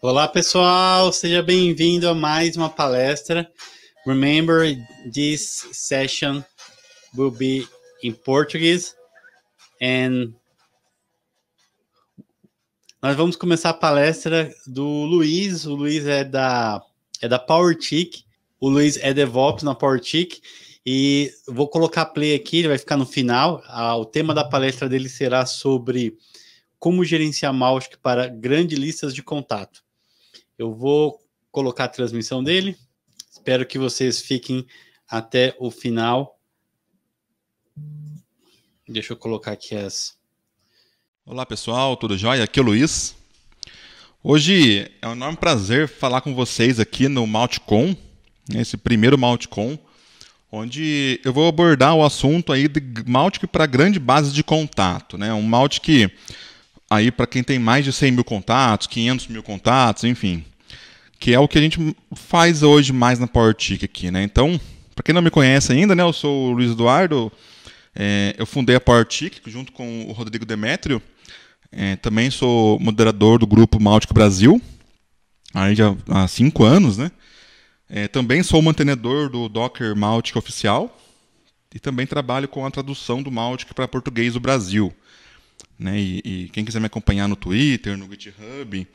Olá, pessoal, seja bem-vindo a mais uma palestra. Remember, this session will be in Portuguese and nós vamos começar a palestra do Luiz. O Luiz é da é da PowerTick. O Luiz é DevOps na PowerTick e vou colocar play aqui, ele vai ficar no final. Ah, o tema da palestra dele será sobre como gerenciar Mautic para grandes listas de contato. Eu vou colocar a transmissão dele. Espero que vocês fiquem até o final. Deixa eu colocar aqui as. Olá pessoal, tudo jóia? Aqui é o Luiz. Hoje é um enorme prazer falar com vocês aqui no Maltcom, esse primeiro Maltcom, onde eu vou abordar o assunto aí de Maltic para grande base de contato, né? Um Maltic que aí para quem tem mais de 100 mil contatos, 500 mil contatos, enfim, que é o que a gente faz hoje mais na PowerTick aqui, né? Então, para quem não me conhece ainda, né, eu sou o Luiz Eduardo, é, eu fundei a PowerTick junto com o Rodrigo Demétrio, é, também sou moderador do grupo Maltic Brasil, aí já há cinco anos, né? É, também sou mantenedor do Docker Maltic Oficial e também trabalho com a tradução do Maltic para português do Brasil. Né? E, e, quem quiser me acompanhar no Twitter, no GitHub,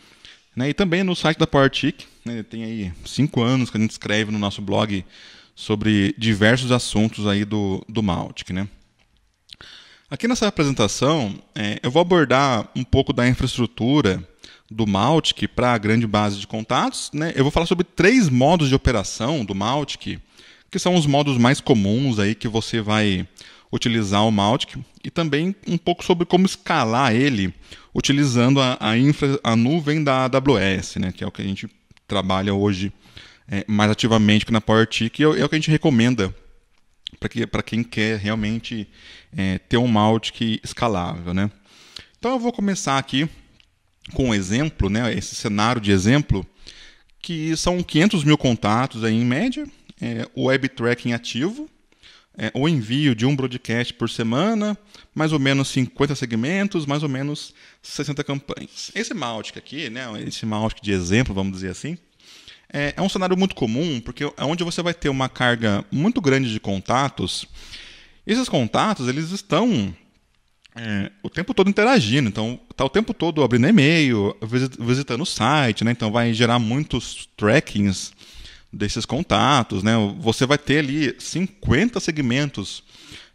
né? e também no site da PowerTick, né? tem aí cinco anos que a gente escreve no nosso blog sobre diversos assuntos aí do, do Maltic. Né? Aqui nessa apresentação, é, eu vou abordar um pouco da infraestrutura do Maltic para a grande base de contatos. Né? Eu vou falar sobre três modos de operação do Maltic, que são os modos mais comuns aí que você vai utilizar o Mautic e também um pouco sobre como escalar ele utilizando a, a, infra, a nuvem da AWS, né, que é o que a gente trabalha hoje é, mais ativamente que na PowerTIC e é, é, o que a gente recomenda para que, quem quer realmente é, ter um Mautic escalável. Né? Então eu vou começar aqui com um exemplo, né, esse cenário de exemplo, que são 500 mil contatos aí em média, é, o web tracking ativo, é, o envio de um broadcast por semana, mais ou menos 50 segmentos, mais ou menos 60 campanhas. Esse Mautic aqui, né, esse Mautic de exemplo, vamos dizer assim, é, é um cenário muito comum, porque é onde você vai ter uma carga muito grande de contatos. Esses contatos, eles estão é, o tempo todo interagindo. Então, tá o tempo todo abrindo e-mail, visitando o site, né? Então vai gerar muitos trackings desses contatos, né? Você vai ter ali 50 segmentos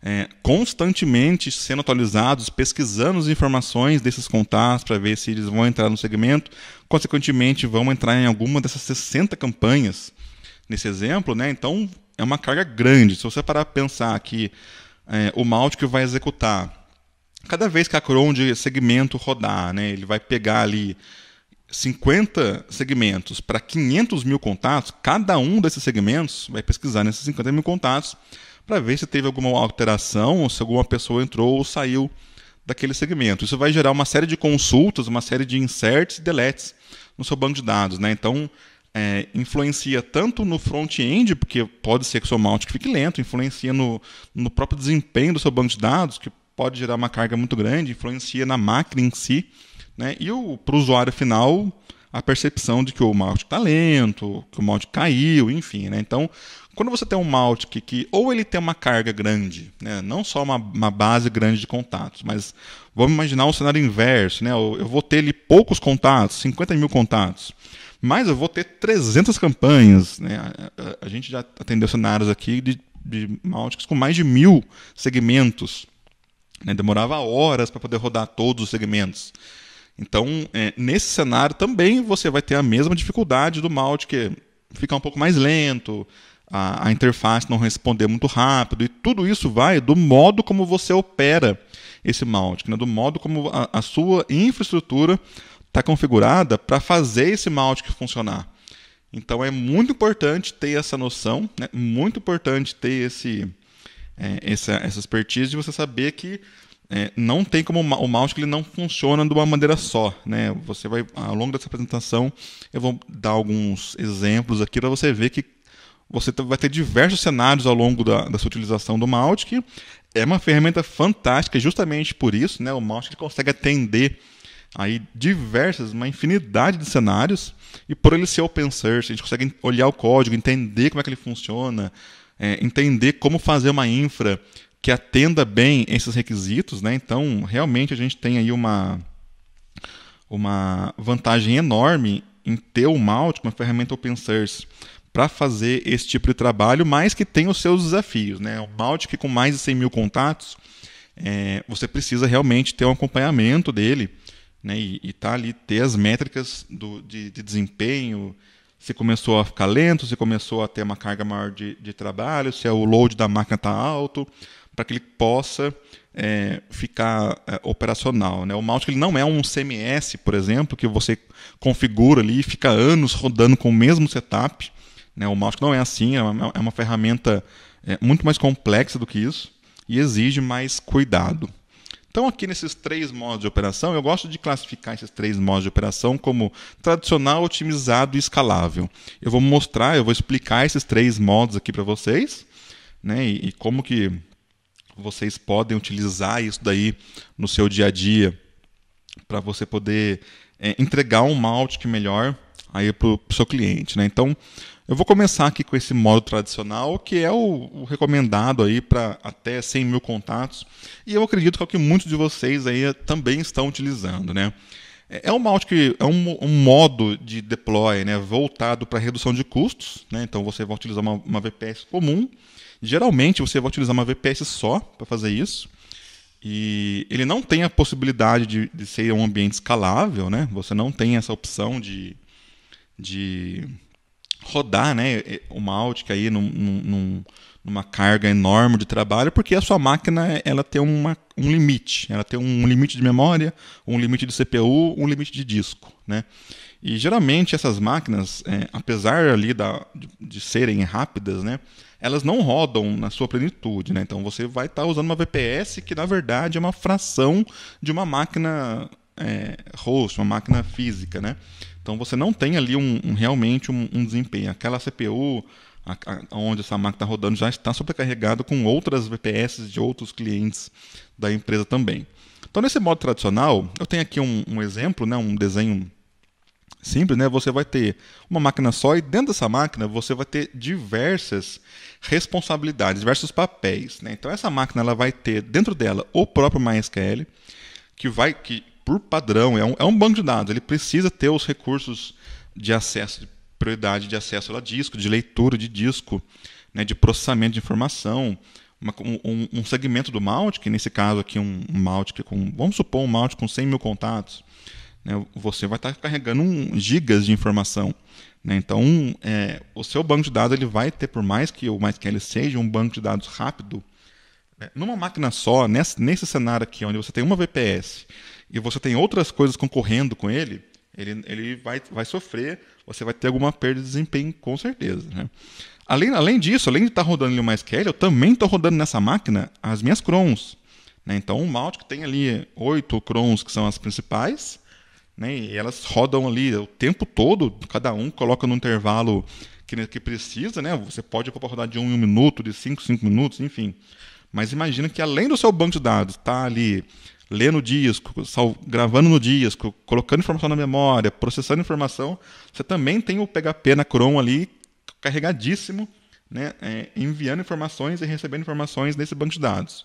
é, constantemente sendo atualizados, pesquisando as informações desses contatos para ver se eles vão entrar no segmento, consequentemente vão entrar em alguma dessas 60 campanhas nesse exemplo, né? Então é uma carga grande. Se você parar para pensar que é, o Maltic vai executar cada vez que a cron de segmento rodar, né? Ele vai pegar ali 50 segmentos para 500 mil contatos, cada um desses segmentos vai pesquisar nesses 50 mil contatos para ver se teve alguma alteração ou se alguma pessoa entrou ou saiu daquele segmento. Isso vai gerar uma série de consultas, uma série de inserts e deletes no seu banco de dados. Né? Então, é, influencia tanto no front-end, porque pode ser que o seu mount fique lento, influencia no, no próprio desempenho do seu banco de dados, que pode gerar uma carga muito grande, influencia na máquina em si. Né? E para o usuário final, a percepção de que o malte está lento, que o malte caiu, enfim. Né? Então, quando você tem um malte que, que ou ele tem uma carga grande, né? não só uma, uma, base grande de contatos, mas vamos imaginar um cenário inverso, né? eu, eu vou ter ali poucos contatos, 50 mil contatos, mas eu vou ter 300 campanhas. Né? A, a, a gente já atendeu cenários aqui de, de maltes com mais de mil segmentos. Né? Demorava horas para poder rodar todos os segmentos. Então, é, nesse cenário também você vai ter a mesma dificuldade do malte, que é ficar um pouco mais lento, a, a, interface não responder muito rápido, e tudo isso vai do modo como você opera esse malte, né? do modo como a, a sua infraestrutura está configurada para fazer esse malte funcionar. Então é muito importante ter essa noção, né? muito importante ter esse, é, essa, essa expertise de você saber que é, não tem como o mouse que ele não funciona de uma maneira só, né? Você vai ao longo dessa apresentação eu vou dar alguns exemplos aqui para você ver que você vai ter diversos cenários ao longo da, da sua utilização do Mautic. que é uma ferramenta fantástica justamente por isso, né? O Mautic consegue atender aí diversas, uma infinidade de cenários e por ele ser open source a gente consegue olhar o código, entender como é que ele funciona, é, entender como fazer uma infra que atenda bem esses requisitos, né? Então, realmente a gente tem aí uma uma vantagem enorme em ter o Malte, uma ferramenta open source, para fazer esse tipo de trabalho, mas que tem os seus desafios, né? O Malte que com mais de 100 mil contatos, é, você precisa realmente ter um acompanhamento dele, né? E, estar tá ali ter as métricas do, de, de desempenho, se começou a ficar lento, se começou a ter uma carga maior de, de trabalho, se é o load da máquina está alto, para que ele possa é, ficar é, operacional. Né? O mouse ele não é um CMS, por exemplo, que você configura ali e fica anos rodando com o mesmo setup. Né? O mouse não é assim, é uma, é uma ferramenta é, muito mais complexa do que isso e exige mais cuidado. Então, aqui nesses três modos de operação, eu gosto de classificar esses três modos de operação como tradicional, otimizado e escalável. Eu vou mostrar, eu vou explicar esses três modos aqui para vocês, né, e, e, como que vocês podem utilizar isso daí no seu dia a dia para você poder é, entregar um malte que melhor aí para o seu cliente. Né? Então, eu vou começar aqui com esse modo tradicional, que é o, o recomendado aí para até 100 mil contatos, e eu acredito que é o que muitos de vocês aí também estão utilizando. Né? É, é um malte que é um, um modo de deploy né, voltado para redução de custos, né? então você vai utilizar uma, uma VPS comum, Geralmente você vai utilizar uma VPS só para fazer isso. E ele não tem a possibilidade de, de, ser um ambiente escalável, né? Você não tem essa opção de, de rodar né, o Autica aí num, num, numa carga enorme de trabalho, porque a sua máquina ela tem uma, um limite. Ela tem um limite de memória, um limite de CPU, um limite de disco. Né? E geralmente essas máquinas, é, apesar ali da, de, de serem rápidas, né, elas não rodam na sua plenitude, né? Então você vai estar tá usando uma VPS que na verdade é uma fração de uma máquina é, host, uma máquina física, né? Então você não tem ali um, um realmente um, um, desempenho. Aquela CPU a, a, onde essa máquina está rodando já está sobrecarregada com outras VPS de outros clientes da empresa também. Então nesse modo tradicional, eu tenho aqui um, um exemplo, né? Um desenho simples, né? Você vai ter uma máquina só e dentro dessa máquina você vai ter diversas responsabilidades, diversos papéis, né? Então essa máquina ela vai ter dentro dela o próprio MySQL, que vai que por padrão é um, é um banco de dados, ele precisa ter os recursos de acesso, de prioridade de acesso a disco, de leitura de disco, né, de processamento de informação, uma, um, um, segmento do que nesse caso aqui um que com, vamos supor um Malt com 100 mil contatos, né, você vai estar carregando um, gigas de informação. Né? Então, é, o seu banco de dados ele vai ter, por mais que o MySQL seja um banco de dados rápido, né, numa máquina só, nesse, nesse cenário aqui, onde você tem uma VPS e você tem outras coisas concorrendo com ele, ele, ele vai, vai sofrer, você vai ter alguma perda de desempenho, com certeza. Né? Além, além disso, além de estar rodando o MySQL, eu também estou rodando nessa máquina as minhas crons. Né? Então, o Maltic tem ali oito crons que são as principais, né? E elas rodam ali o tempo todo, cada um coloca no intervalo que, que precisa, né? Você pode para rodar de um em um minuto, de cinco, cinco minutos, enfim. Mas imagina que além do seu banco de dados, tá ali lendo o disco, gravando no disco, colocando informação na memória, processando informação, você também tem o PHP na Chrome ali carregadíssimo, né, é, enviando informações e recebendo informações desse banco de dados.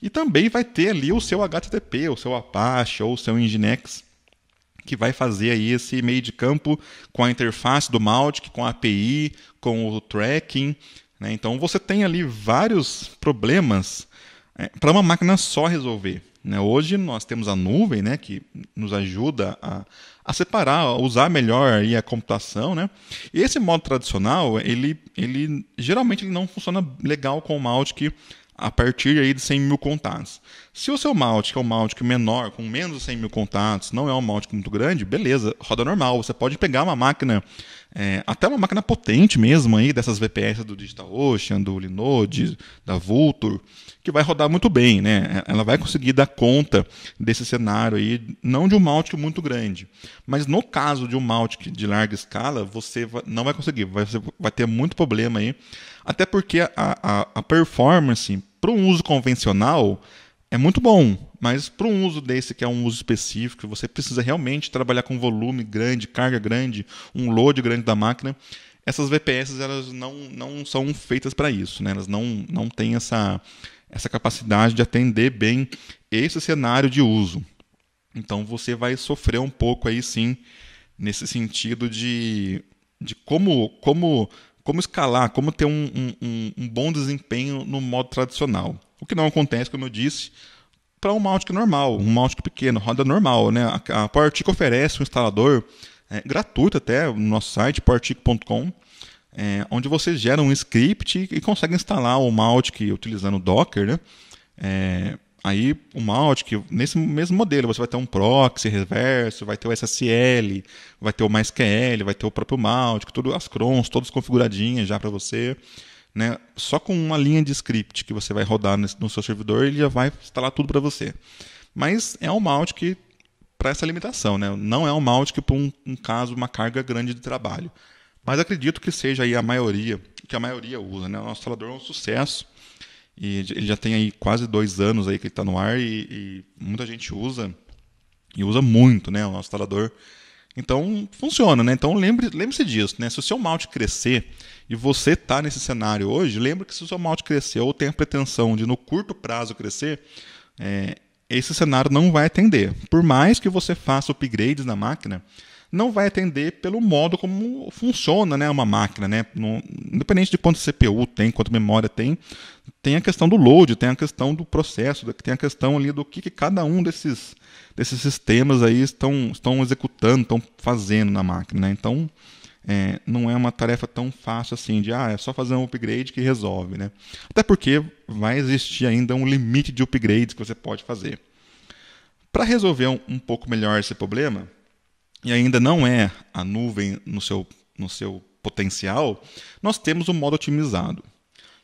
E também vai ter ali o seu HTTP, o seu Apache ou o seu Nginx que vai fazer aí esse meio de campo com a interface do Mautic, com a API, com o tracking. Né? Então você tem ali vários problemas é, para uma máquina só resolver. Né? Hoje nós temos a nuvem, né, que nos ajuda a, a separar, a usar melhor aí a computação, né? E esse modo tradicional, ele, ele geralmente ele não funciona legal com o Mautic a partir aí de 100 mil contatos. Se o seu malte, que é um malte é menor, com menos de 100 mil contatos, não é um malte muito grande, beleza, roda normal. Você pode pegar uma máquina, é, até uma máquina potente mesmo, aí, dessas VPS do DigitalOcean, do Linode, da Vultor, que vai rodar muito bem, né? Ela vai conseguir dar conta desse cenário aí, não de um malte muito grande. Mas no caso de um malte de larga escala, você não vai conseguir, vai, vai ter muito problema aí. Até porque a, a, a performance para um uso convencional, é muito bom, mas para um uso desse que é um uso específico, você precisa realmente trabalhar com volume grande, carga grande, um load grande da máquina. Essas VPS elas não, não são feitas para isso, né? elas não, não têm essa, essa capacidade de atender bem esse cenário de uso. Então você vai sofrer um pouco aí sim, nesse sentido de, de como, como como escalar, como ter um, um, um bom desempenho no modo tradicional. O que não acontece, como eu disse, para um Mautic normal, um Mautic pequeno, roda normal. Né? A, a oferece um instalador é, gratuito até no nosso site, powertick.com, é, onde você gera um script e consegue instalar o Mautic utilizando o Docker. Né? É, Aí o Mautic, nesse mesmo modelo, você vai ter um proxy reverso, vai ter o SSL, vai ter o MySQL, vai ter o próprio Mautic, tudo, as crons, todas configuradinhas já para você. Né? Só com uma linha de script que você vai rodar no seu servidor, ele já vai instalar tudo para você. Mas é um Mautic para essa limitação, né? Não é um Mautic para um, um, caso, uma carga grande de trabalho. Mas acredito que seja aí a maioria, que a maioria usa, né? O nosso instalador é um sucesso e ele já tem aí quase dois anos aí que ele está no ar e, e, muita gente usa e usa muito, né, o nosso instalador. Então funciona, né? Então lembre, lembre-se disso, né? Se o seu malte crescer e você está nesse cenário hoje, lembre que se o seu malte crescer ou tem a pretensão de no curto prazo crescer, é, esse cenário não vai atender. Por mais que você faça upgrades na máquina, não vai atender pelo modo como funciona né, uma máquina. Né? No, independente de quanto CPU tem, quanto memória tem, tem a questão do load, tem a questão do processo, tem a questão ali do que, que cada um desses, desses sistemas aí estão, estão executando, estão fazendo na máquina. Né? Então, é, não é uma tarefa tão fácil assim de ah, é só fazer um upgrade que resolve, né? Até porque vai existir ainda um limite de upgrades que você pode fazer. Para resolver um, um pouco melhor esse problema, e ainda não é a nuvem no seu, no seu potencial, nós temos o modo otimizado.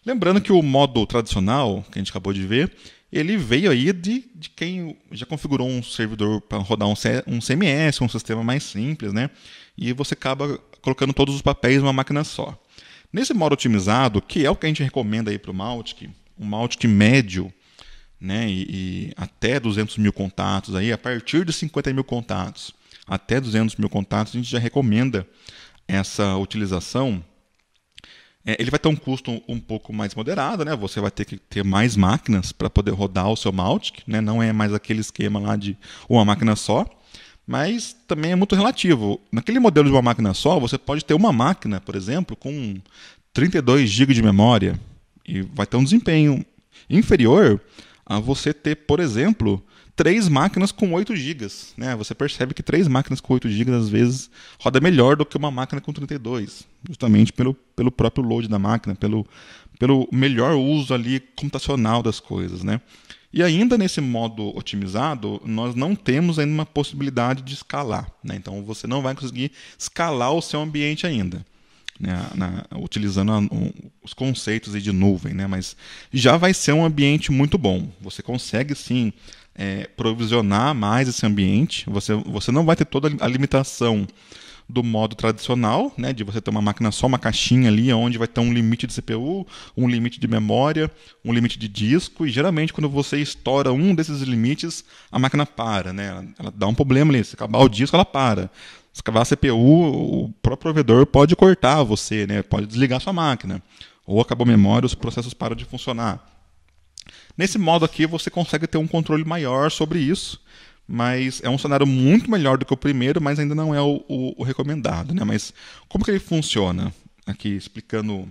Lembrando que o modo tradicional, que a gente acabou de ver, ele veio aí de, de quem já configurou um servidor para rodar um, C, um CMS, um sistema mais simples, né? E você acaba colocando todos os papéis numa máquina só. Nesse modo otimizado, que é o que a gente recomenda aí para o Mautic, um Mautic médio, né? E, e até 200 mil contatos aí, a partir de 50 mil contatos até 200 mil contatos, a gente já recomenda essa utilização. É, ele vai ter um custo um pouco mais moderado, né? Você vai ter que ter mais máquinas para poder rodar o seu Mautic, né? Não é mais aquele esquema lá de uma máquina só, mas também é muito relativo. Naquele modelo de uma máquina só, você pode ter uma máquina, por exemplo, com 32 GB de memória e vai ter um desempenho inferior a você ter, por exemplo, três máquinas com 8 GB. Né? Você percebe que três máquinas com 8 GB às vezes roda melhor do que uma máquina com 32, justamente pelo, pelo próprio load da máquina, pelo, pelo melhor uso ali computacional das coisas. Né? E ainda nesse modo otimizado, nós não temos ainda uma possibilidade de escalar. Né? Então você não vai conseguir escalar o seu ambiente ainda. Né, na, utilizando a, um, os conceitos de nuvem, né, mas já vai ser um ambiente muito bom. Você consegue sim é, provisionar mais esse ambiente. Você, você não vai ter toda a limitação do modo tradicional, né, de você ter uma máquina só uma caixinha ali, onde vai ter um limite de CPU, um limite de memória, um limite de disco, e geralmente quando você estoura um desses limites, a máquina para, né? Ela dá um problema ali, se acabar o disco, ela para. Se acabar a CPU, o próprio provedor pode cortar você, né? Pode desligar sua máquina. Ou acabou a memória, os processos param de funcionar. Nesse modo aqui você consegue ter um controle maior sobre isso, mas é um cenário muito melhor do que o primeiro, mas ainda não é o, o, o recomendado, né? Mas como que ele funciona? Aqui explicando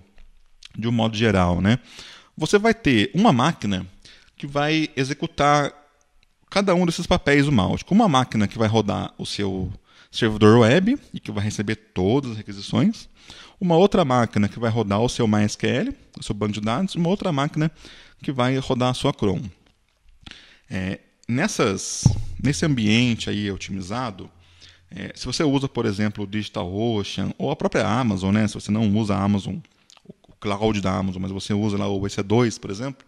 de um modo geral, né? Você vai ter uma máquina que vai executar cada um desses papéis do Mautic. Uma máquina que vai rodar o seu servidor web e que vai receber todas as requisições. Uma outra máquina que vai rodar o seu MySQL, o seu banco de dados. Uma outra máquina que vai rodar a sua Chrome. É, nessas, nesse ambiente aí otimizado, é, se você usa, por exemplo, o DigitalOcean ou a própria Amazon, né? se você não usa a Amazon, o cloud da Amazon, mas você usa lá o EC2, por exemplo,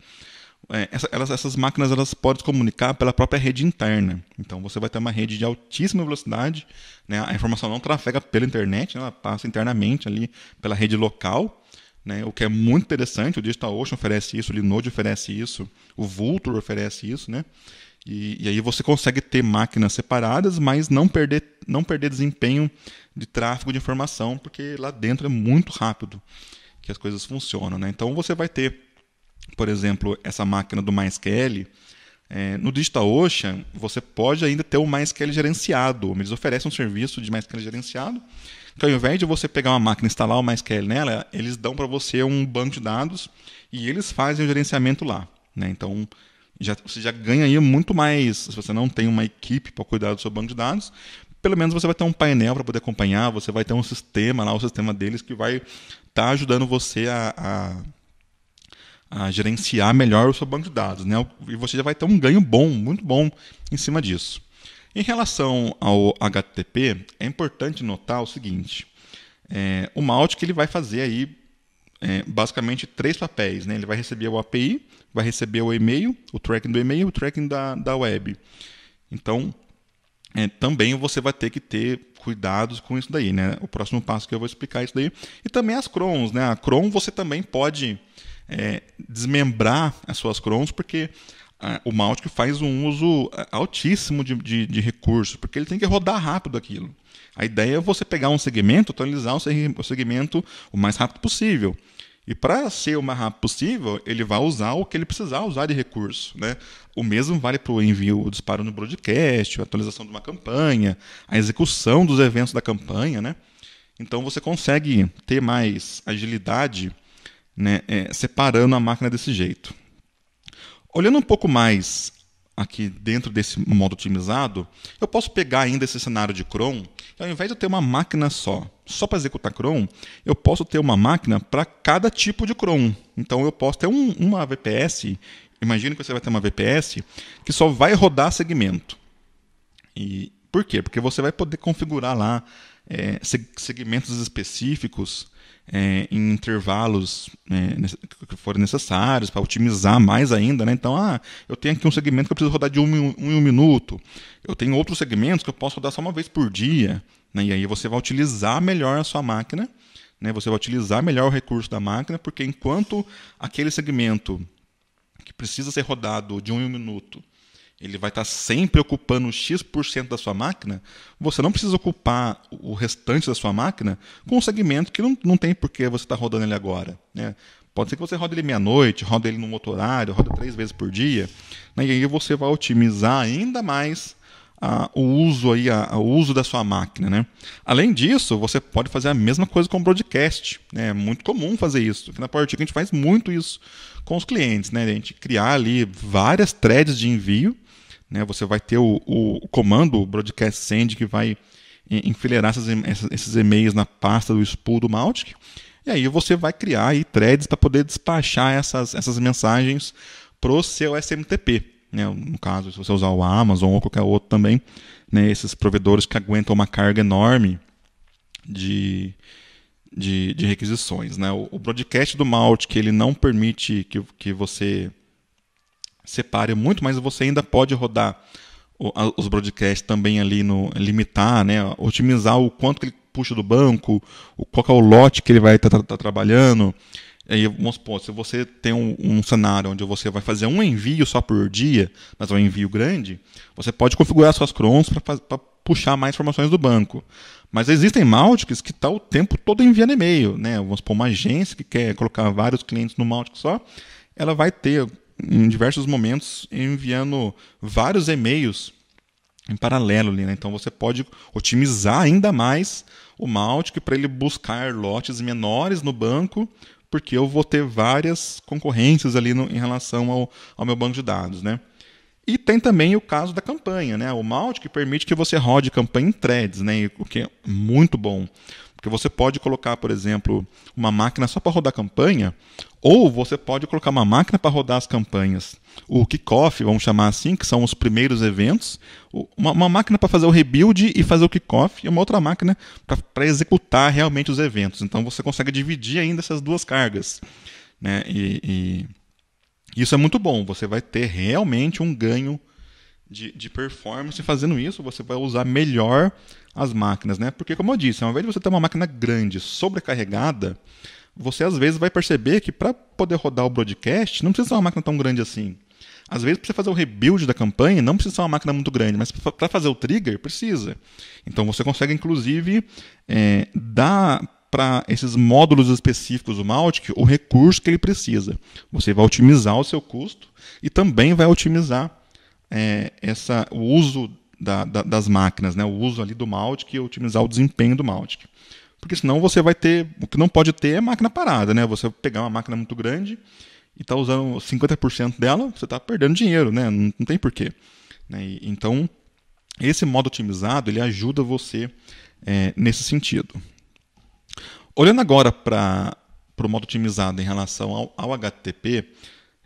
é, essa, elas, essas máquinas elas podem se comunicar pela própria rede interna. Então você vai ter uma rede de altíssima velocidade, né? a informação não trafega pela internet, né, ela passa internamente ali pela rede local. Né, o que é muito interessante, o DigitalOcean oferece isso, o Linode oferece isso, o Vulture oferece isso, né? E, e, aí você consegue ter máquinas separadas, mas não perder, não perder desempenho de tráfego de informação, porque lá dentro é muito rápido que as coisas funcionam. Né? Então você vai ter, por exemplo, essa máquina do MySQL. É, no DigitalOcean, você pode ainda ter o MySQL gerenciado. Eles oferecem um serviço de MySQL gerenciado que ao invés de você pegar uma máquina e instalar o MySQL nela, eles dão para você um banco de dados e eles fazem o gerenciamento lá. Né? Então, já, você já ganha aí muito mais. Se você não tem uma equipe para cuidar do seu banco de dados, pelo menos você vai ter um painel para poder acompanhar, você vai ter um sistema lá, o sistema deles que vai estar tá ajudando você a, a, a, gerenciar melhor o seu banco de dados. Né? E você já vai ter um ganho bom, muito bom em cima disso. Em relação ao HTTP, é importante notar o seguinte: é, o que ele vai fazer aí é, basicamente três papéis. Né? Ele vai receber o API, vai receber o e-mail, o tracking do e-mail, o tracking da, da web. Então, é, também você vai ter que ter cuidados com isso daí, né? O próximo passo que eu vou explicar é isso daí. E também as crons, né? A cron você também pode é, desmembrar as suas crons, porque é, o Mautic faz um uso é, altíssimo de, de, de recursos, porque ele tem que rodar rápido aquilo. A ideia é você pegar um segmento, atualizar o segmento o mais rápido possível. E para ser o mais rápido possível, ele vai usar o que ele precisar usar de recurso. Né? O mesmo vale para o envio, o disparo no broadcast, a atualização de uma campanha, a execução dos eventos da campanha. Né? Então você consegue ter mais agilidade né, é, separando a máquina desse jeito. Olhando um pouco mais aqui dentro desse modo otimizado, eu posso pegar ainda esse cenário de cron, e ao invés de eu ter uma máquina só, só para executar cron, eu posso ter uma máquina para cada tipo de cron. Então eu posso ter um, uma VPS, imagina que você vai ter uma VPS que só vai rodar segmento. E por quê? Porque você vai poder configurar lá é, segmentos específicos é, em intervalos é, que forem necessários para otimizar mais ainda. Né? Então, ah, eu tenho aqui um segmento que eu preciso rodar de um, um em um minuto. Eu tenho outros segmentos que eu posso rodar só uma vez por dia. Né? E aí você vai utilizar melhor a sua máquina, né? você vai utilizar melhor o recurso da máquina, porque enquanto aquele segmento que precisa ser rodado de um em um minuto ele vai estar sempre ocupando X% da sua máquina, você não precisa ocupar o restante da sua máquina com um segmento que não, não tem por que você estar tá rodando ele agora. Né? Pode ser que você rode ele meia-noite, rode ele num outro horário, roda três vezes por dia, né? e aí você vai otimizar ainda mais a, o uso aí, a, o uso da sua máquina. Né? Além disso, você pode fazer a mesma coisa com o broadcast. Né? É muito comum fazer isso. Aqui na PowerTick a gente faz muito isso com os clientes. Né? A gente criar ali várias threads de envio né? Você vai ter o, o comando o broadcast send que vai eh, enfileirar essas, esses e-mails na pasta do spool do Mautic. E aí você vai criar aí threads para poder despachar essas, essas mensagens para o seu SMTP. Né? No caso, se você usar o Amazon ou qualquer outro também, né? esses provedores que aguentam uma carga enorme de, de, de requisições. Né? O, o broadcast do Mautic ele não permite que, que você separe muito, mas você ainda pode rodar os broadcasts também ali no limitar, né, otimizar o quanto que ele puxa do banco, o, qual é o lote que ele vai estar tá, tá, tá trabalhando. E vamos supor, se você tem um, um, cenário onde você vai fazer um envio só por dia, mas é um envio grande, você pode configurar suas crons para puxar mais informações do banco. Mas existem Maltics que está o tempo todo enviando e-mail. Né? Vamos supor, uma agência que quer colocar vários clientes no Maltic só, ela vai ter em diversos momentos enviando vários e-mails em paralelo ali, né? Então você pode otimizar ainda mais o Maltic é para ele buscar lotes menores no banco, porque eu vou ter várias concorrências ali no, em relação ao, ao meu banco de dados, né? E tem também o caso da campanha, né? O Maltic permite que você rode campanha em threads, né? O que é muito bom. Porque você pode colocar, por exemplo, uma máquina só para rodar campanha, ou você pode colocar uma máquina para rodar as campanhas. O kickoff, vamos chamar assim, que são os primeiros eventos, uma, uma máquina para fazer o rebuild e fazer o kickoff, e uma outra máquina para executar realmente os eventos. Então você consegue dividir ainda essas duas cargas. Né? E, e isso é muito bom, você vai ter realmente um ganho de, de performance fazendo isso, você vai usar melhor as máquinas, né? Porque, como eu disse, ao invés de você ter uma máquina grande, sobrecarregada, você às vezes vai perceber que para poder rodar o broadcast, não precisa ser uma máquina tão grande assim. Às vezes, para você fazer o rebuild da campanha, não precisa ser uma máquina muito grande, mas para fazer o trigger, precisa. Então, você consegue, inclusive, é, dar para esses módulos específicos do Mautic o recurso que ele precisa. Você vai otimizar o seu custo e também vai otimizar é, essa, o uso da, da, das máquinas, né? o uso ali do Mautic e otimizar o desempenho do Mautic. Porque senão você vai ter. O que não pode ter é máquina parada, né? Você pegar uma máquina muito grande e tá usando 50% dela, você está perdendo dinheiro, né? Não, não tem porquê. Né? E, então, esse modo otimizado ele ajuda você é, nesse sentido. Olhando agora para o modo otimizado em relação ao, ao HTTP,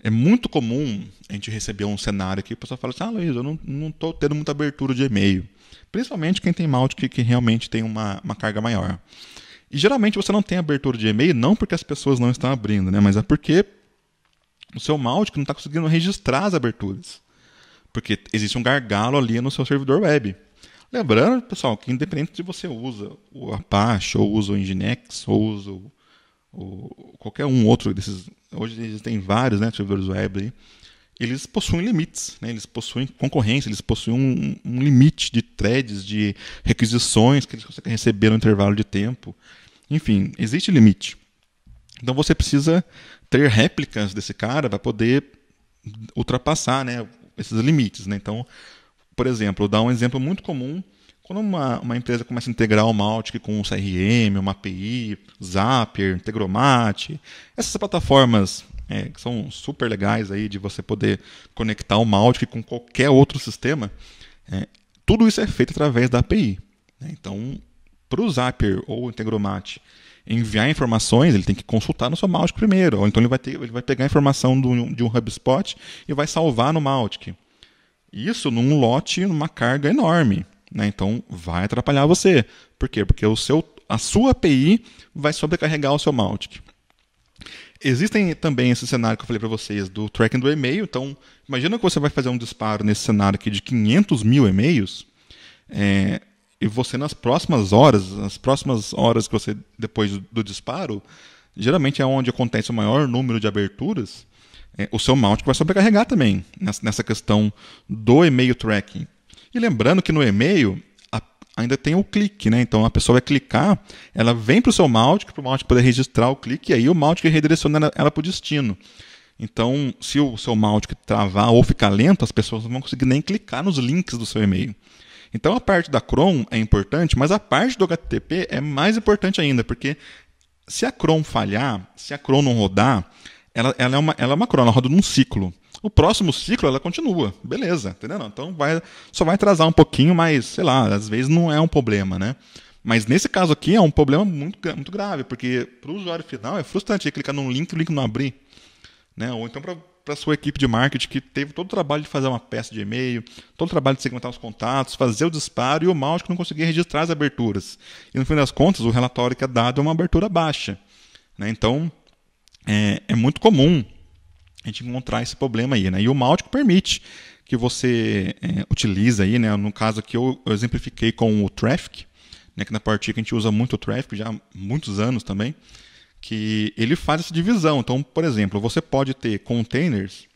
é muito comum a gente receber um cenário que o pessoal fala assim: Ah, Luiz, eu não estou tendo muita abertura de e-mail. Principalmente quem tem malte que, realmente tem uma, uma carga maior. E geralmente você não tem abertura de e-mail, não porque as pessoas não estão abrindo, né? mas é porque o seu malte não está conseguindo registrar as aberturas. Porque existe um gargalo ali no seu servidor web. Lembrando, pessoal, que independente de você usa o Apache, ou usa o Nginx, ou usa o ou qualquer um outro desses. Hoje existem vários, né, servidores web aí. Eles possuem limites, né? eles possuem concorrência, eles possuem um, um limite de threads, de requisições que eles conseguem receber no intervalo de tempo. Enfim, existe limite. Então você precisa ter réplicas desse cara para poder ultrapassar né, esses limites. Né? Então, por exemplo, vou dar um exemplo muito comum quando uma, uma empresa começa a integrar o Mautic com o CRM, uma API, Zapier, Integromat, essas plataformas é, que são super legais aí de você poder conectar o Mautic com qualquer outro sistema, é, tudo isso é feito através da API. Né? Então, para o Zapier ou o Integromat enviar informações, ele tem que consultar no seu Mautic primeiro, ou então ele vai, ter, ele vai pegar a informação do, de um HubSpot e vai salvar no Mautic. Isso num lote, numa carga enorme. Né? Então vai atrapalhar você. Por quê? Porque o seu, a sua API vai sobrecarregar o seu Mautic. Existem também esse cenário que eu falei para vocês do tracking do e-mail. Então, imagina que você vai fazer um disparo nesse cenário aqui de 500 mil e-mails. É, e você nas próximas horas, nas próximas horas que você depois do disparo, geralmente é onde acontece o maior número de aberturas. É, o seu mount vai sobrecarregar também nessa questão do e-mail tracking. E lembrando que no e-mail ainda tem o clique, né? Então a pessoa vai clicar, ela vem para o seu Mautic, para o Mautic poder registrar o clique, e aí o Mautic redireciona ela para o destino. Então, se o seu Mautic travar ou ficar lento, as pessoas não vão conseguir nem clicar nos links do seu e-mail. Então a parte da Chrome é importante, mas a parte do HTTP é mais importante ainda, porque se a Chrome falhar, se a Chrome não rodar, ela, ela, é uma, ela é uma corona, ela roda num ciclo. O próximo ciclo ela continua, beleza, entendeu? Então vai, só vai atrasar um pouquinho, mas sei lá, às vezes não é um problema, né? Mas nesse caso aqui é um problema muito, muito grave, porque para o usuário final é frustrante clicar num link e o link não abrir. Né? Ou então para para sua equipe de marketing que teve todo o trabalho de fazer uma peça de e-mail, todo o trabalho de segmentar os contatos, fazer o disparo e o mouse que não conseguia registrar as aberturas. E no fim das contas, o relatório que é dado é uma abertura baixa. Né? Então, é, é muito comum a gente encontrar esse problema aí, né? E o Máltico permite que você é, utiliza aí, né? No caso aqui eu, eu exemplifiquei com o Traffic, né? Que na que a gente usa muito o Traffic já há muitos anos também, que ele faz essa divisão. Então, por exemplo, você pode ter containers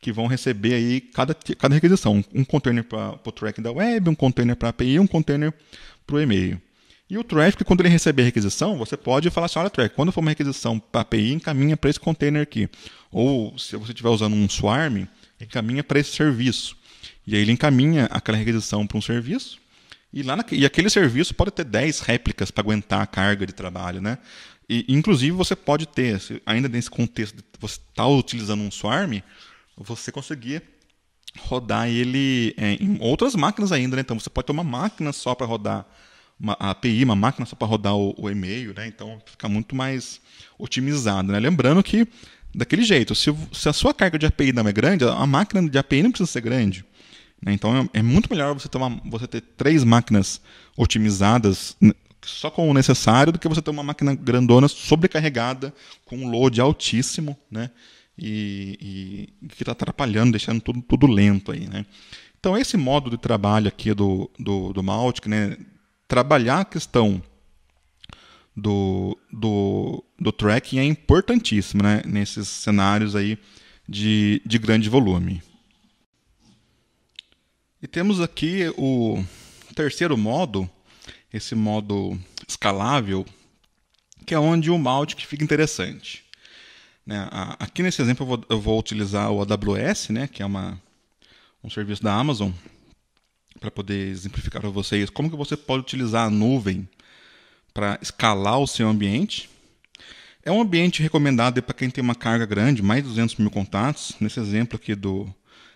que vão receber aí cada, cada requisição. Um container para o track da web, um container para a API, um container para o e-mail. E o traffic, quando ele receber a requisição, você pode falar assim: olha, traffic, quando for uma requisição para API, encaminha para esse container aqui. Ou se você estiver usando um swarm, encaminha para esse serviço. E aí ele encaminha aquela requisição para um serviço. E, lá na, e aquele serviço pode ter 10 réplicas para aguentar a carga de trabalho. Né? E, inclusive, você pode ter, ainda nesse contexto de você estar tá utilizando um swarm, você conseguir rodar ele é, em outras máquinas ainda. Né? Então, você pode ter uma máquina só para rodar uma API, uma máquina só para rodar o, o e-mail, né? Então fica muito mais otimizado, né? Lembrando que daquele jeito, se, se, a sua carga de API não é grande, a máquina de API não precisa ser grande. Né? Então é, é, muito melhor você ter, uma, você ter três máquinas otimizadas só com o necessário do que você ter uma máquina grandona sobrecarregada com um load altíssimo, né? E, e que está atrapalhando, deixando tudo, tudo lento aí, né? Então esse modo de trabalho aqui do, do, do né? trabalhar a questão do, do, do tracking é importantíssimo né? nesses cenários aí de, de grande volume. E temos aqui o terceiro modo, esse modo escalável, que é onde o malte fica interessante. Né? Aqui nesse exemplo eu vou, eu vou utilizar o AWS, né? que é uma, um serviço da Amazon, para poder exemplificar para vocês como que você pode utilizar a nuvem para escalar o seu ambiente. É um ambiente recomendado para quem tem uma carga grande, mais de 200 mil contatos. Nesse exemplo aqui do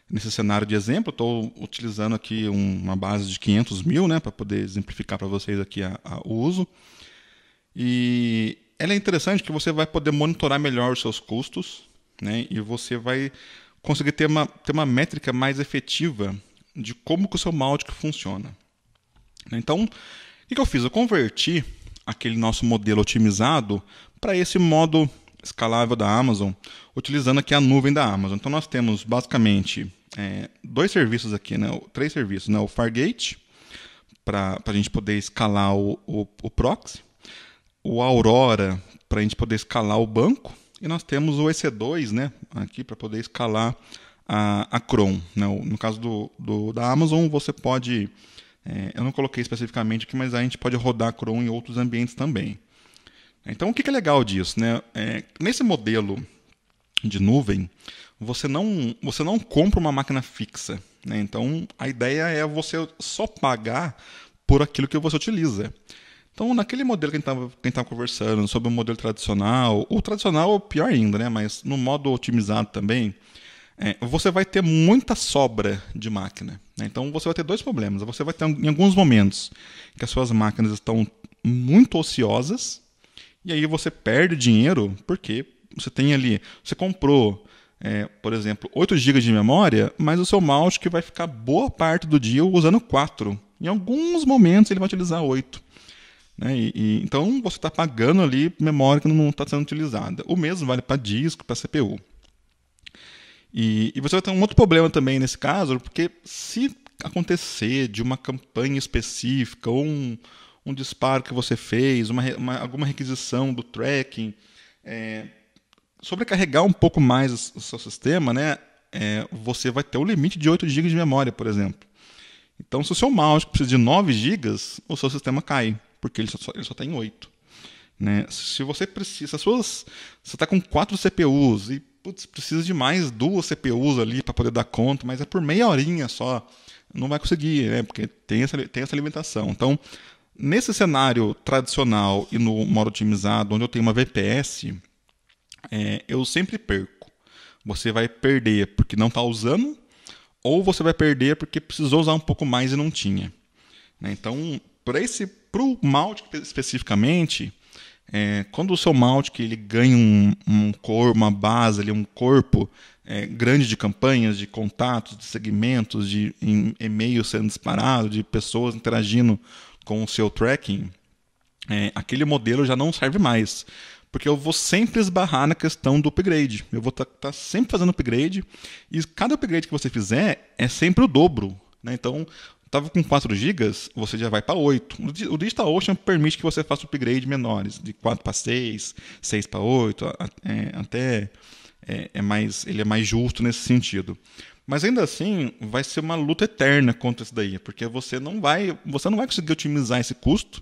nesse cenário de exemplo, estou utilizando aqui um, uma base de 500 mil, né, para poder exemplificar para vocês aqui a, a, o uso. E ela é interessante que você vai poder monitorar melhor os seus custos, né, e você vai conseguir ter uma, ter uma métrica mais efetiva de como que o seu Maltic que funciona. Então, o que eu fiz? Eu converti aquele nosso modelo otimizado para esse modo escalável da Amazon, utilizando aqui a nuvem da Amazon. Então nós temos basicamente é, dois serviços aqui, né? três serviços, né? o Fargate, para a gente poder escalar o, o, o proxy, o Aurora, para a gente poder escalar o banco, e nós temos o EC2 né? aqui para poder escalar a, a Chrome. Né? No caso do, do, da Amazon, você pode. É, eu não coloquei especificamente aqui, mas a gente pode rodar a Chrome em outros ambientes também. Então, o que é legal disso? Né? É, nesse modelo de nuvem, você não, você não compra uma máquina fixa. Né? Então, a ideia é você só pagar por aquilo que você utiliza. Então, naquele modelo que a gente estava conversando, sobre o modelo tradicional, o tradicional é pior ainda, né? mas no modo otimizado também, é, você vai ter muita sobra de máquina. Né? Então você vai ter dois problemas. Você vai ter em alguns momentos que as suas máquinas estão muito ociosas, e aí você perde dinheiro porque você tem ali, você comprou, é, por exemplo, 8 GB de memória, mas o seu mouse que vai ficar boa parte do dia usando 4. Em alguns momentos ele vai utilizar 8. Né? E, e, então você está pagando ali memória que não está sendo utilizada. O mesmo vale para disco, para CPU. E, e você vai ter um outro problema também nesse caso, porque se acontecer de uma campanha específica ou um, um disparo que você fez, uma, uma, alguma requisição do tracking, é, sobrecarregar um pouco mais o seu sistema, né, é, você vai ter o um limite de 8 GB de memória, por exemplo. Então, se o seu mouse precisa de 9 GB, o seu sistema cai, porque ele só, ele só tem 8. Né? Se você precisa, se suas, você está com 4 CPUs e putz, precisa de mais duas CPUs ali para poder dar conta, mas é por meia horinha só. Não vai conseguir, né? Porque tem essa, tem essa limitação. Então, nesse cenário tradicional e no modo otimizado, onde eu tenho uma VPS, é, eu sempre perco. Você vai perder porque não está usando, ou você vai perder porque precisou usar um pouco mais e não tinha. Né? Então, para esse, para o malte especificamente, é, quando o seu que ele ganha um, um cor, uma base, ali, um corpo é, grande de campanhas, de contatos, de segmentos, de e-mails sendo disparados, de pessoas interagindo com o seu tracking, é, aquele modelo já não serve mais. Porque eu vou sempre esbarrar na questão do upgrade. Eu vou estar tá, tá sempre fazendo upgrade. E cada upgrade que você fizer é sempre o dobro. Né? Então, Estava com 4 GB, você já vai para 8. O DigitalOcean permite que você faça upgrade menores, de 4 para 6, 6 para 8, até é, é mais, ele é mais justo nesse sentido. Mas ainda assim, vai ser uma luta eterna contra isso daí, porque você não vai, você não vai conseguir otimizar esse custo,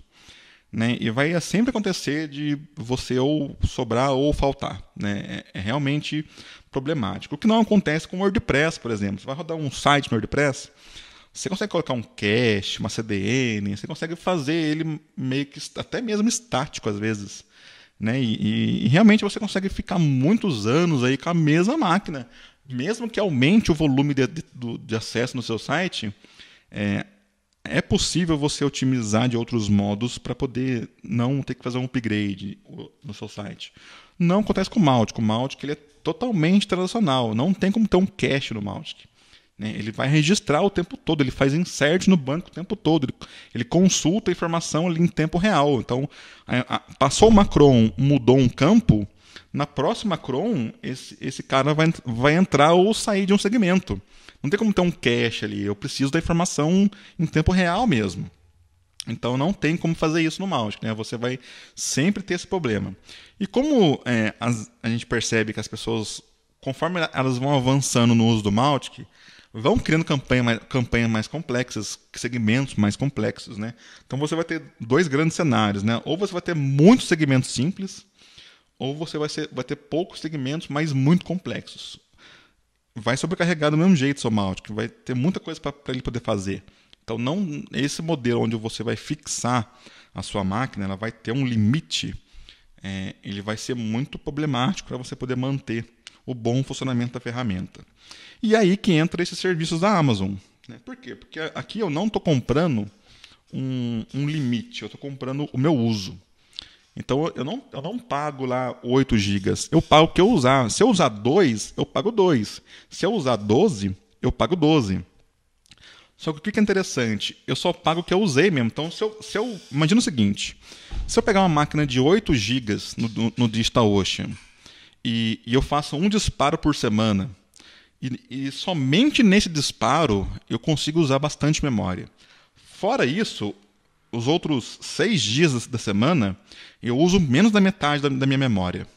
né? E vai sempre acontecer de você ou sobrar ou faltar, né? É, é realmente problemático. O que não acontece com o WordPress, por exemplo. Você vai rodar um site no WordPress, você consegue colocar um cache, uma CDN, você consegue fazer ele meio que até mesmo estático às vezes. Né? E, e realmente você consegue ficar muitos anos aí com a mesma máquina. Mesmo que aumente o volume de, de, de acesso no seu site, é, é possível você otimizar de outros modos para poder não ter que fazer um upgrade no seu site. Não acontece com o Mautic. O Mautic ele é totalmente tradicional, Não tem como ter um cache no Mautic. Né? Ele vai registrar o tempo todo, ele faz insert no banco o tempo todo, ele, ele consulta a informação ali em tempo real. Então, a, a, passou o Macron, mudou um campo, na próxima Cron, esse, esse cara vai, vai entrar ou sair de um segmento. Não tem como ter um cache ali. Eu preciso da informação em tempo real mesmo. Então não tem como fazer isso no Mautic, né? Você vai sempre ter esse problema. E como é, as, a gente percebe que as pessoas, conforme elas vão avançando no uso do Mautic, vão criando campanha mais, campanhas mais complexas, segmentos mais complexos, né? Então você vai ter dois grandes cenários, né? Ou você vai ter muitos segmentos simples, ou você vai, ser, vai ter poucos segmentos, mas muito complexos. Vai sobrecarregar do mesmo jeito seu malte, que vai ter muita coisa para ele poder fazer. Então não esse modelo onde você vai fixar a sua máquina, ela vai ter um limite. É, ele vai ser muito problemático para você poder manter o bom funcionamento da ferramenta. E aí que entra esses serviços da Amazon. Né? Por quê? Porque aqui eu não estou comprando um, um limite, eu estou comprando o meu uso. Então eu não, eu não pago lá 8 gigas, eu pago o que eu usar. Se eu usar 2, eu pago 2. Se eu usar 12, eu pago 12. Só que o que é interessante? Eu só pago o que eu usei mesmo. Então, se eu, se eu imagina o seguinte: se eu pegar uma máquina de 8 GB no, no DigitalOcean e, e eu faço um disparo por semana. E, e, somente nesse disparo eu consigo usar bastante memória. Fora isso, os outros seis dias da semana eu uso menos da metade da, da minha memória.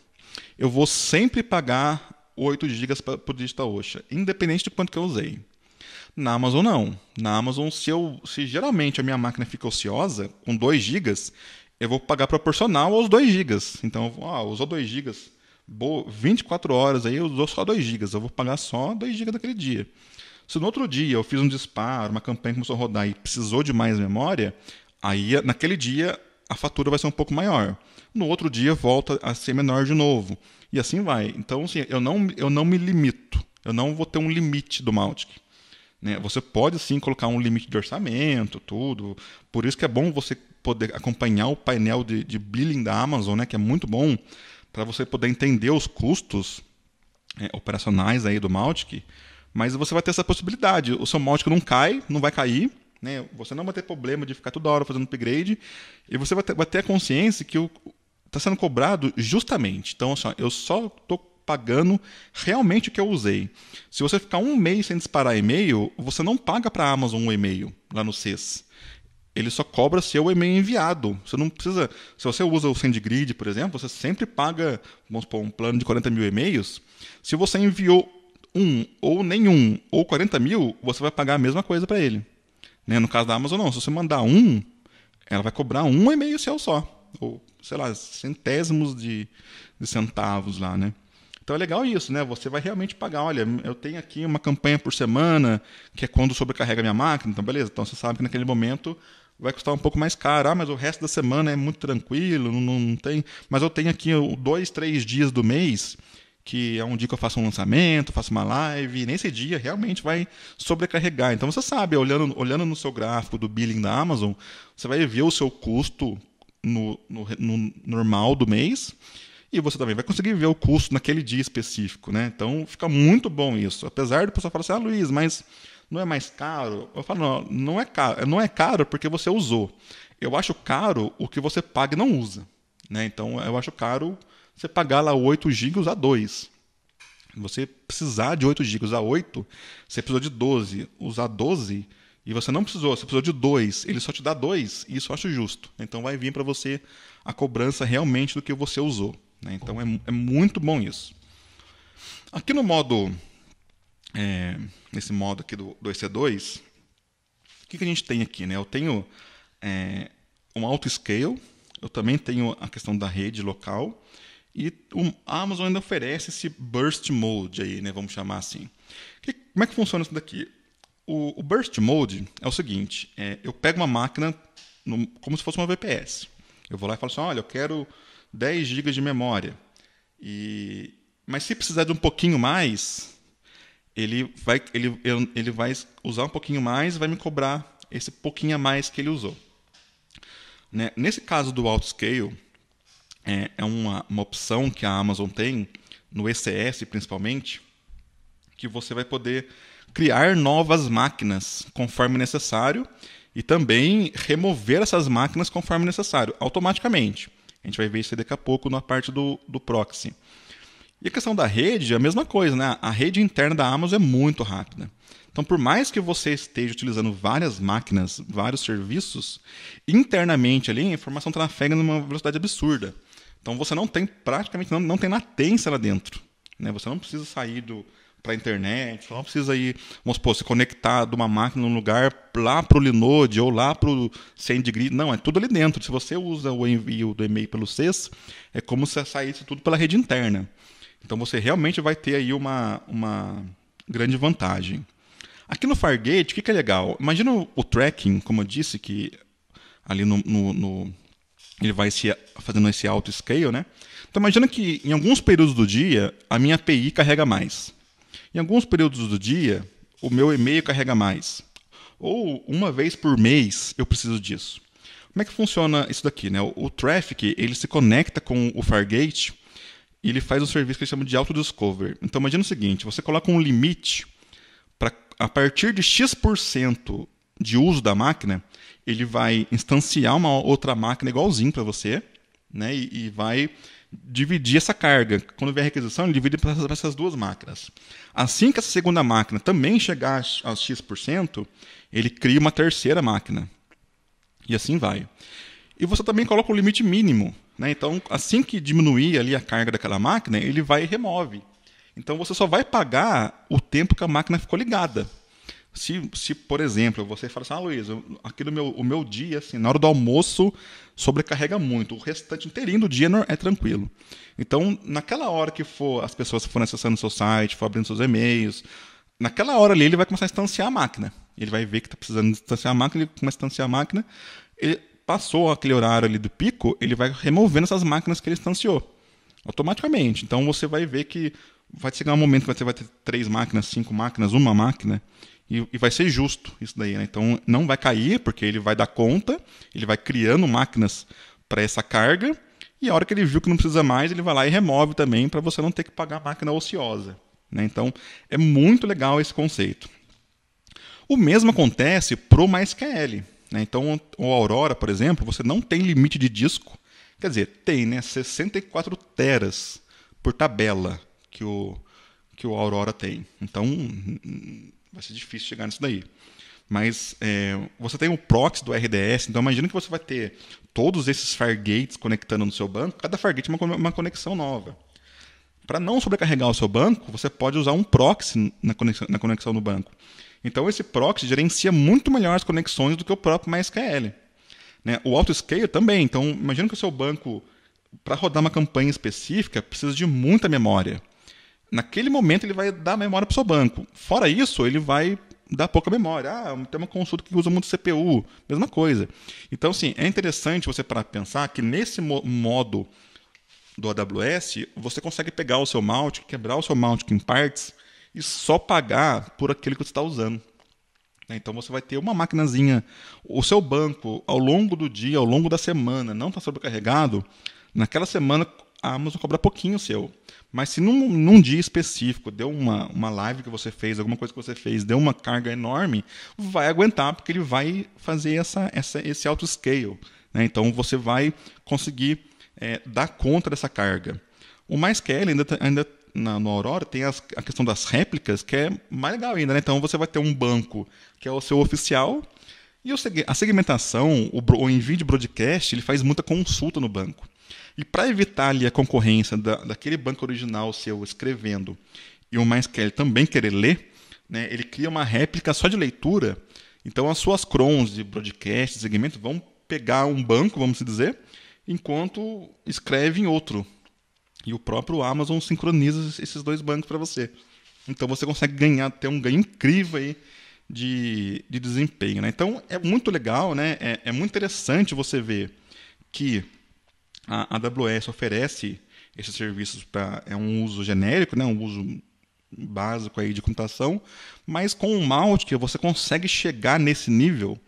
Eu vou sempre pagar 8 GB por Digital Ocean, independente de quanto que eu usei. Na Amazon não. Na Amazon, se, eu, se geralmente a minha máquina fica ociosa, com 2 GB, eu vou pagar proporcional aos 2 GB. Então, ah, usou 2 GB boa, 24 horas aí eu usou só 2 gigas, eu vou pagar só 2 gigas daquele dia. Se no outro dia eu fiz um disparo, uma campanha começou a rodar e precisou de mais memória, aí naquele dia a fatura vai ser um pouco maior. No outro dia volta a ser menor de novo. E assim vai. Então, assim, eu não, eu não me limito. Eu não vou ter um limite do Mautic. Né? Você pode sim colocar um limite de orçamento, tudo. Por isso que é bom você poder acompanhar o painel de, de billing da Amazon, né? que é muito bom para você poder entender os custos é, operacionais aí do Mautic, mas você vai ter essa possibilidade. O seu Mautic não cai, não vai cair, né? você não vai ter problema de ficar toda hora fazendo upgrade, e você vai ter, vai ter a consciência que está sendo cobrado justamente. Então, assim, eu só estou pagando realmente o que eu usei. Se você ficar um mês sem disparar e-mail, você não paga para a Amazon o um e-mail lá no CES ele só cobra se o e-mail enviado. Você não precisa. Se você usa o SendGrid, por exemplo, você sempre paga, vamos supor, um plano de 40 mil e-mails. Se você enviou um ou nenhum ou 40 mil, você vai pagar a mesma coisa para ele. Né? No caso da Amazon, não. Se você mandar um, ela vai cobrar um e-mail seu só. Ou, sei lá, centésimos de, de centavos lá, né? Então é legal isso, né? Você vai realmente pagar. Olha, eu tenho aqui uma campanha por semana, que é quando sobrecarrega minha máquina. Então, beleza. Então você sabe que naquele momento vai custar um pouco mais caro. Ah, mas o resto da semana é muito tranquilo, não, não tem. Mas eu tenho aqui dois, três dias do mês que é um dia que eu faço um lançamento, faço uma live, nesse dia realmente vai sobrecarregar. Então você sabe, olhando, olhando no seu gráfico do billing da Amazon, você vai ver o seu custo no, no, no normal do mês e você também vai conseguir ver o custo naquele dia específico, né? Então fica muito bom isso. Apesar do pessoal falar assim, ah, Luiz, mas não é mais caro? Eu falo, não, não é caro, não é caro porque você usou. Eu acho caro o que você paga e não usa. Né? Então eu acho caro você pagar lá 8 GB usar 2. Você precisar de 8 GB usar 8, você precisou de 12. Usar 12 e você não precisou, você precisou de 2, ele só te dá 2, isso eu acho justo. Então vai vir para você a cobrança realmente do que você usou. Né? Então é, é muito bom isso. Aqui no modo é, nesse modo aqui do, do EC2, o que, que a gente tem aqui? Né? Eu tenho é, um auto scale, eu também tenho a questão da rede local, e o Amazon ainda oferece esse burst mode aí, né? Vamos chamar assim. Que, como é que funciona isso daqui? O, o burst mode é o seguinte: é, eu pego uma máquina no, como se fosse uma VPS. Eu vou lá e falo assim: olha, eu quero 10 GB de memória. E, mas se precisar de um pouquinho mais, ele vai, ele, ele vai usar um pouquinho mais vai me cobrar esse pouquinho a mais que ele usou. Né? Nesse caso do Outscale, é, é uma, uma opção que a Amazon tem, no ECS principalmente, que você vai poder criar novas máquinas conforme necessário e também remover essas máquinas conforme necessário, automaticamente. A gente vai ver isso daqui a pouco na parte do, do proxy. E a questão da rede é a mesma coisa, né? A rede interna da Amazon é muito rápida. Então, por mais que você esteja utilizando várias máquinas, vários serviços, internamente ali a informação trafega tá numa velocidade absurda. Então, você não tem praticamente não, não tem latência lá dentro. Né? Você não precisa sair do para a internet, você não precisa ir, vamos supor, se conectar de uma máquina num lugar lá para o Linode ou lá para o SendGrid. Não, é tudo ali dentro. Se você usa o envio do e-mail pelo CES, é como se saísse tudo pela rede interna. Então você realmente vai ter aí uma, uma grande vantagem. Aqui no Fargate, o que, que é legal? Imagina o, tracking, como eu disse, que ali no, no, no ele vai se, fazendo esse auto scale, né? Então imagina que em alguns períodos do dia a minha API carrega mais. Em alguns períodos do dia o meu e-mail carrega mais. Ou uma vez por mês eu preciso disso. Como é que funciona isso daqui, né? O, o traffic, ele se conecta com o Fargate e ele faz um serviço que ele chama de auto-discover. Então imagina o seguinte: você coloca um limite para a partir de X% de uso da máquina, ele vai instanciar uma outra máquina igualzinho para você, né? E, e, vai dividir essa carga. Quando vier a requisição, ele divide para essas, duas máquinas. Assim que essa segunda máquina também chegar a, X%, ele cria uma terceira máquina. E assim vai. E você também coloca o um limite mínimo né? Então, assim que diminuir ali a carga daquela máquina, ele vai e remove. Então, você só vai pagar o tempo que a máquina ficou ligada. Se, se por exemplo, você fala assim, ah, Luiz, aqui no meu, o meu dia, assim, na hora do almoço, sobrecarrega muito. O restante inteirinho do dia é tranquilo. Então, naquela hora que for as pessoas forem acessando o seu site, for abrindo seus e-mails, naquela hora ali ele vai começar a instanciar a máquina. Ele vai ver que está precisando instanciar a máquina, ele começa a instanciar a máquina. Ele, passou aquele horário ali do pico, ele vai removendo essas máquinas que ele estanciou automaticamente. Então você vai ver que vai chegar um momento que você vai ter três máquinas, cinco máquinas, uma máquina e, e vai ser justo isso daí. Né? Então não vai cair porque ele vai dar conta, ele vai criando máquinas para essa carga e a hora que ele viu que não precisa mais ele vai lá e remove também para você não ter que pagar máquina ociosa. Né? Então é muito legal esse conceito. O mesmo acontece para o MySQL. Né? Então, o Aurora, por exemplo, você não tem limite de disco. Quer dizer, tem né? 64 teras por tabela que o, que o Aurora tem. Então, vai ser difícil chegar nisso daí. Mas é, você tem o proxy do RDS, então imagina que você vai ter todos esses Fargates conectando no seu banco, cada Fargate é uma, uma conexão nova. Para não sobrecarregar o seu banco, você pode usar um proxy na conexão, na conexão do banco. Então, esse proxy gerencia muito melhor as conexões do que o próprio MySQL. Né? O autoscale também. Então, imagina que o seu banco, para rodar uma campanha específica, precisa de muita memória. Naquele momento, ele vai dar memória para o seu banco. Fora isso, ele vai dar pouca memória. Ah, tem uma consulta que usa muito CPU, mesma coisa. Então, sim, é interessante você para pensar que nesse mo modo do AWS, você consegue pegar o seu mount, quebrar o seu mount em partes e só pagar por aquele que você está usando. Né? Então você vai ter uma maquinazinha, o seu banco ao longo do dia, ao longo da semana, não está sobrecarregado. Naquela semana a Amazon cobra pouquinho seu. Mas se num, num, dia específico deu uma, uma live que você fez, alguma coisa que você fez, deu uma carga enorme, vai aguentar, porque ele vai fazer essa, essa, esse auto scale. Né? Então você vai conseguir é, dar conta dessa carga. O MySQL é, ainda, tá, ainda na, no Aurora tem as, a questão das réplicas, que é mais legal ainda, né? Então você vai ter um banco que é o seu oficial, e a segmentação, o, o NVIDIA Broadcast, ele faz muita consulta no banco. E para evitar ali a concorrência da, daquele banco original seu escrevendo e o MySQL também querer ler, né, ele cria uma réplica só de leitura. Então as suas crons de broadcast, segmento, vão pegar um banco, vamos dizer, enquanto escreve em outro. E o próprio Amazon sincroniza esses dois bancos para você. Então você consegue ganhar, ter um ganho incrível aí de, de desempenho. Né? Então é muito legal, né? é, é muito interessante você ver que a AWS oferece esses serviços para é um uso genérico, né, um uso básico aí de computação, mas com o Mautic você consegue chegar nesse nível,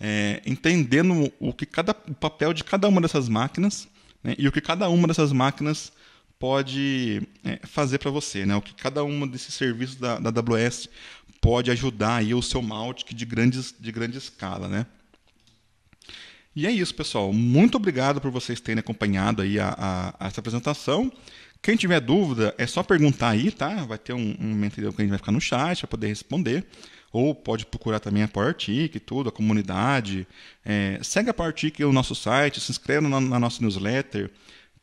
é, entendendo o que cada o papel de cada uma dessas máquinas né, e o que cada uma dessas máquinas pode é, fazer para você, né? O que cada um desses serviços da, da AWS pode ajudar aí o seu Mautic de, grandes, de grande escala, né? E é isso, pessoal. Muito obrigado por vocês terem acompanhado aí a, a, a essa apresentação. Quem tiver dúvida, é só perguntar aí, tá? Vai ter um, um que a gente vai ficar no chat para poder responder. Ou pode procurar também a PowerTick e tudo, a comunidade. É, segue a PowerTic no nosso site, se inscreva na, na nossa newsletter.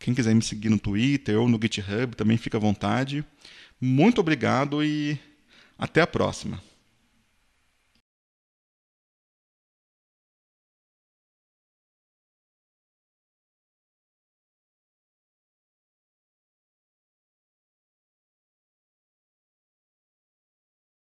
Quem quiser me seguir no Twitter ou no GitHub também fica à vontade. Muito obrigado e até a próxima.